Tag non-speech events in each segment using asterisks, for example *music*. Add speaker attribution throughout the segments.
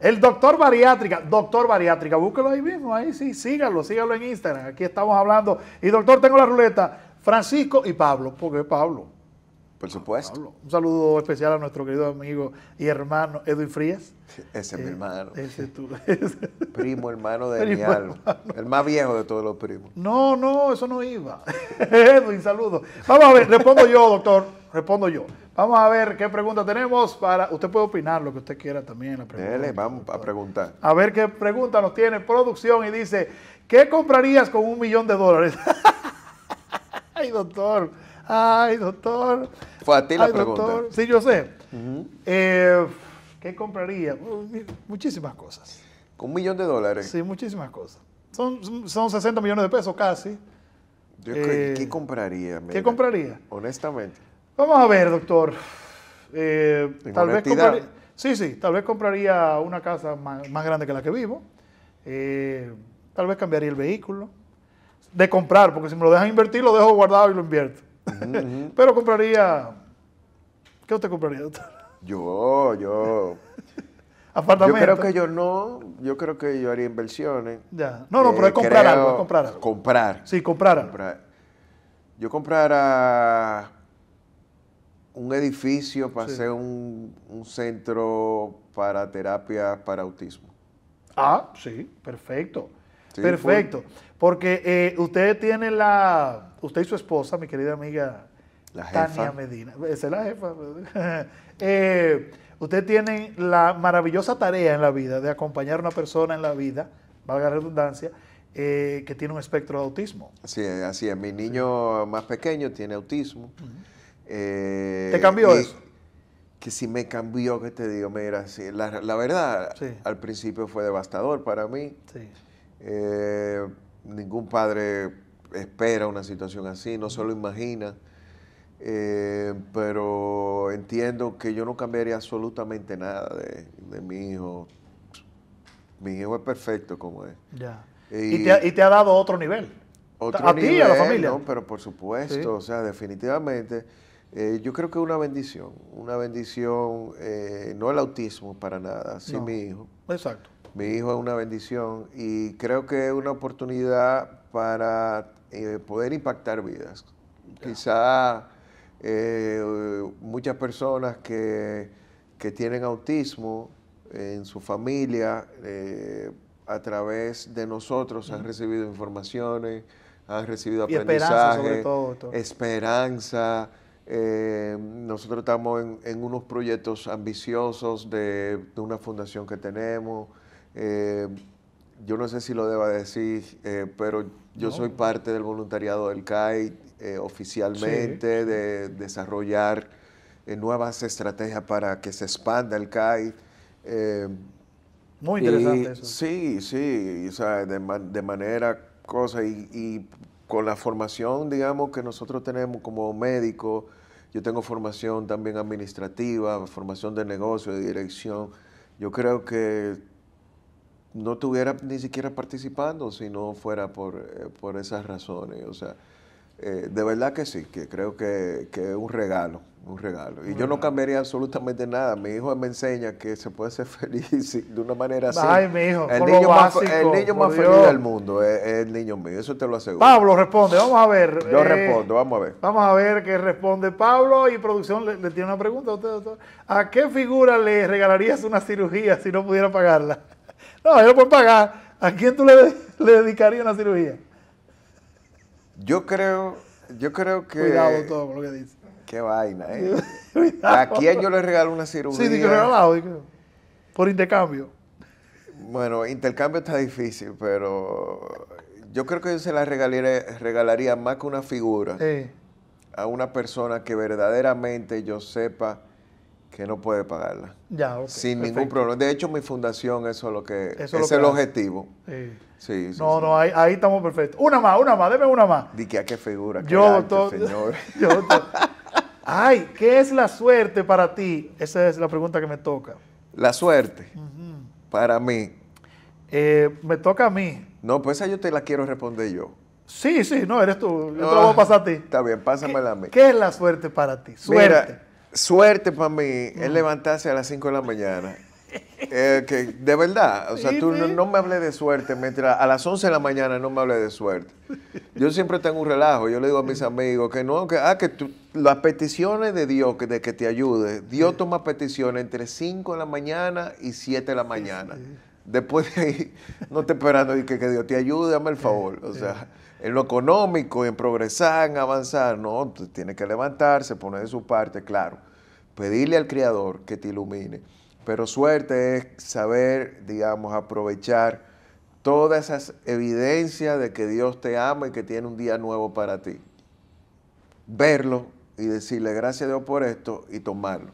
Speaker 1: El doctor bariátrica, doctor bariátrica, búsquelo ahí mismo, ahí sí, sígalo, sígalo en Instagram. Aquí estamos hablando. Y doctor, tengo la ruleta. Francisco y Pablo, porque Pablo.
Speaker 2: Por supuesto.
Speaker 1: Un saludo especial a nuestro querido amigo y hermano Edwin
Speaker 2: Frías. Ese es mi eh, hermano. Ese es tú. *laughs* Primo, hermano de mi alma. El más viejo de todos los primos.
Speaker 1: No, no, eso no iba. *laughs* Edwin, saludo Vamos a ver, respondo yo, doctor. Respondo yo. Vamos a ver qué pregunta tenemos para. Usted puede opinar lo que usted quiera también la pregunta. Dele, vamos a preguntar. A ver qué pregunta nos tiene producción y dice: ¿Qué comprarías con un millón de dólares? *laughs* Ay, doctor. Ay, doctor.
Speaker 2: Fue a ti la pregunta. Sí,
Speaker 1: yo sé. Eh, ¿Qué compraría? Uh, muchísimas cosas.
Speaker 2: ¿Con un millón de dólares?
Speaker 1: Sí, muchísimas cosas. Son, 60 millones de pesos casi.
Speaker 2: ¿Qué eh, compraría? ¿Qué compraría? Honestamente.
Speaker 1: Vamos a ver, doctor.
Speaker 2: Eh, tal vez compraría,
Speaker 1: sí, sí, tal vez compraría una casa más, grande que la que vivo. Eh, tal vez cambiaría el vehículo. De comprar, porque si me lo dejan invertir, lo dejo guardado y lo invierto. *laughs* Pero compraría. ¿Qué usted compraría, doctor?
Speaker 2: Yo, yo. Apartamento. Yo creo que yo no, yo creo que yo haría inversiones.
Speaker 1: Ya. No, no, eh, pero es comprar algo,
Speaker 2: comprar Sí, comprar. comprar. Yo comprara un edificio para ser un, centro para terapia para autismo. Ah, sí, perfecto. perfecto.
Speaker 1: Porque eh, usted tiene la. Usted y su esposa, mi querida amiga la Tania Medina. Esa es la jefa. *laughs* Eh, usted tiene la maravillosa tarea en la vida de acompañar a una persona en la vida, valga la redundancia, eh, que tiene un espectro de autismo.
Speaker 2: Así es, así es. Mi niño más pequeño tiene autismo. Eh, ¿Te cambió eso? Que si me cambió, que te digo, mira, era la, la, verdad, al principio fue devastador para mí. Eh, ningún padre espera una situación así, no se lo imagina. Eh, pero entiendo que yo no cambiaría absolutamente nada de, mi hijo. Mi hijo es perfecto como es. Y, te ha, y,
Speaker 1: te ha, dado otro nivel.
Speaker 2: a ti a la familia. No, pero por supuesto, o sea, definitivamente. Eh, yo creo que es una bendición, una bendición, eh, no el autismo para nada, sí mi hijo. Exacto. Mi hijo es una bendición y creo que es una oportunidad para eh, poder impactar vidas. Quizá muchas personas que, tienen autismo en su familia, a través de nosotros, han recibido informaciones, han recibido aprendizaje, sobre esperanza eh, nosotros estamos en, unos proyectos ambiciosos de, una fundación que tenemos. Eh, yo no sé si lo deba decir, eh, pero yo soy parte del voluntariado del CAI oficialmente, de desarrollar nuevas estrategias para que se expanda el CAI. Muy interesante eso. Sí, sí, de, manera cosa y, y con la formación, digamos, que nosotros tenemos como médicos, yo tengo formación también administrativa, formación de negocio, de dirección. Yo creo que no estuviera ni siquiera participando si no fuera por, eh, por esas razones. O sea, eh, de verdad que sí, que creo que, es un regalo, un regalo. Y yo no cambiaría absolutamente nada. Mi hijo me enseña que se puede ser *laughs* feliz de una manera así. Ay, mi hijo, el niño, más, el niño más feliz del mundo es, el niño mío, eso te lo aseguro. Pablo responde, vamos a ver. Yo eh, respondo, vamos a ver.
Speaker 1: Vamos a ver qué responde Pablo y producción le, tiene una pregunta a usted, doctor. ¿A qué figura le regalarías una cirugía si no pudiera pagarla? *laughs* No, yo puedo pagar. ¿A quién tú le, le dedicarías una cirugía?
Speaker 2: Yo creo, yo creo que. Cuidado
Speaker 1: todo lo que dice.
Speaker 2: Qué vaina, ¿eh? *laughs* ¿A quién yo le regalo una cirugía? Sí, he regalado,
Speaker 1: Por intercambio.
Speaker 2: Bueno, intercambio está difícil, pero yo creo que yo se la regalaría, regalaría más que una figura a una persona que verdaderamente yo sepa que no puede pagarla. Ya, Sin ningún problema. De hecho, mi fundación, eso es lo que es el objetivo. Sí. Sí,
Speaker 1: no, no, ahí, estamos perfectos. Una más, una más, deme una más.
Speaker 2: Di que a ah, qué figura. yo, *laughs* Señor. Yo,
Speaker 1: Ay, ¿qué es la suerte para ti? Esa es la pregunta que me toca.
Speaker 2: La suerte. Para mí. Eh, me toca a mí. No, pues esa yo te la quiero responder yo.
Speaker 1: Sí, sí, no, eres tú. Yo te la voy a pasar
Speaker 2: a ti. *laughs* Está bien, pásamela a mí. ¿Qué es
Speaker 1: la suerte para ti? Suerte.
Speaker 2: Suerte para mí es levantarse a las 5 de la mañana. Eh, que, de verdad, o sea, tú no, me hables de suerte, mientras a las 11 de la mañana no me hables de suerte. Yo siempre tengo un relajo, yo le digo a mis amigos que no, que, ah, que las peticiones de Dios, que, de que te ayude, Dios toma peticiones entre 5 de la mañana y 7 de la mañana. Después de ahí, no te esperando que, que Dios te ayude, dame el favor, o sea en lo económico, en progresar, en avanzar. No, tiene que levantarse, poner de su parte, claro. Pedirle al Creador que te ilumine. Pero suerte es saber, digamos, aprovechar todas esas evidencias de que Dios te ama y que tiene un día nuevo para ti. Verlo y decirle gracias a Dios por esto y tomarlo.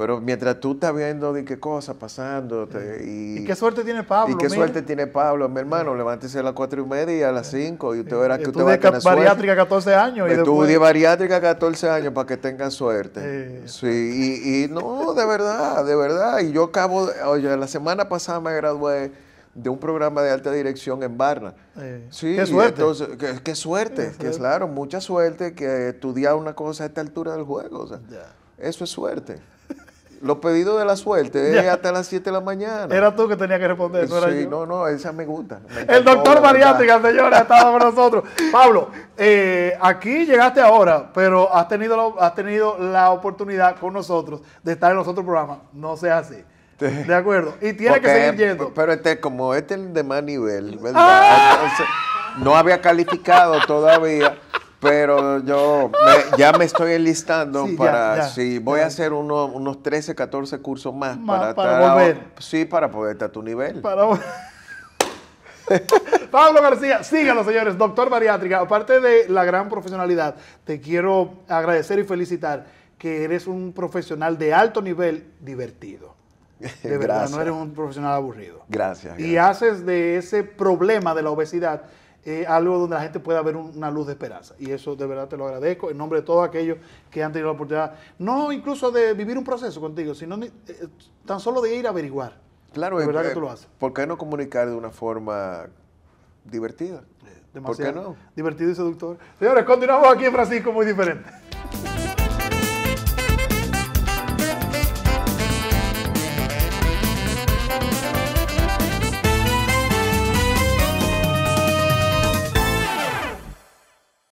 Speaker 2: Pero mientras tú estás viendo de qué cosa pasando. y, qué suerte tiene
Speaker 1: Pablo. Y qué suerte
Speaker 2: tiene Pablo, mi hermano. Levántese a las cuatro y media y a las cinco, y usted verá que usted va a tener bariátrica
Speaker 1: 14 años. Y Estudie
Speaker 2: bariátrica 14 años para que tengan suerte. Eh, sí, y, no, de verdad, de verdad. Y yo acabo, oye, la semana pasada me gradué de un programa de alta dirección en Barna. Eh, sí, qué suerte. Entonces, qué, suerte, que claro, mucha suerte que estudiar una cosa a esta altura del juego. Eso es suerte. Los pedidos de la suerte
Speaker 1: hasta las 7 de la mañana. Era tú que tenías que responder, no sí, no,
Speaker 2: no, esa me gusta. el doctor Mariática,
Speaker 1: señora, estaba con nosotros. *laughs* Pablo, eh, aquí llegaste ahora, pero has tenido, has tenido la oportunidad con nosotros de estar en los otros programas. No sea así.
Speaker 2: De acuerdo. Y tiene que seguir yendo. Pero este, como este es de más nivel, ¿verdad? ¡Ah! no había calificado todavía. Pero yo ya me estoy enlistando para, si sí, voy a hacer unos 13, 14 cursos más, para, Sí, para poder estar a tu nivel. *laughs*
Speaker 1: Pablo García, síganlo señores, doctor bariátrica, aparte de la gran profesionalidad, te quiero agradecer y felicitar que eres un profesional de alto nivel divertido.
Speaker 2: *laughs* De verdad, no eres
Speaker 1: un profesional aburrido. gracias. Y haces de ese problema de la obesidad eh, algo donde la gente pueda ver una luz de esperanza. Y eso de verdad te lo agradezco en nombre de todos aquellos que han tenido la oportunidad, no incluso de vivir un proceso contigo, sino eh, tan solo de ir a averiguar. Claro, de verdad eh, que tú lo haces.
Speaker 2: ¿Por qué no comunicar de una forma divertida? Demasiado ¿Por qué no? Divertido y seductor.
Speaker 1: Señores, continuamos aquí en Francisco muy diferente.